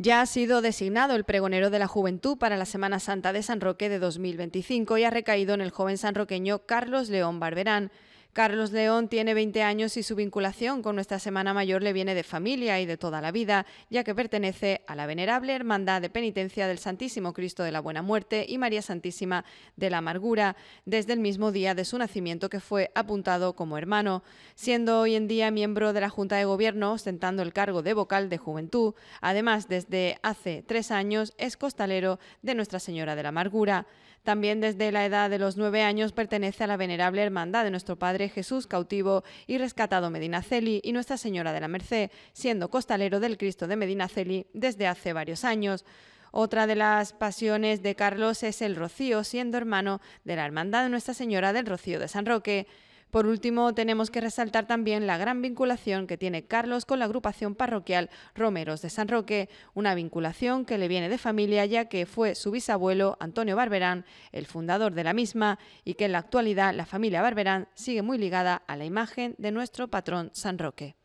Ya ha sido designado el pregonero de la juventud para la Semana Santa de San Roque de 2025 y ha recaído en el joven sanroqueño Carlos León Barberán. Carlos León tiene 20 años y su vinculación con nuestra Semana Mayor le viene de familia y de toda la vida, ya que pertenece a la Venerable Hermandad de Penitencia del Santísimo Cristo de la Buena Muerte y María Santísima de la Amargura, desde el mismo día de su nacimiento que fue apuntado como hermano. Siendo hoy en día miembro de la Junta de Gobierno, ostentando el cargo de vocal de Juventud, además desde hace tres años es costalero de Nuestra Señora de la Amargura. También desde la edad de los nueve años pertenece a la Venerable Hermandad de nuestro Padre Jesús cautivo y rescatado Medinaceli y Nuestra Señora de la Merced, siendo costalero del Cristo de Medinaceli desde hace varios años. Otra de las pasiones de Carlos es el rocío, siendo hermano de la Hermandad de Nuestra Señora del Rocío de San Roque. Por último, tenemos que resaltar también la gran vinculación que tiene Carlos con la agrupación parroquial Romeros de San Roque, una vinculación que le viene de familia ya que fue su bisabuelo Antonio Barberán, el fundador de la misma, y que en la actualidad la familia Barberán sigue muy ligada a la imagen de nuestro patrón San Roque.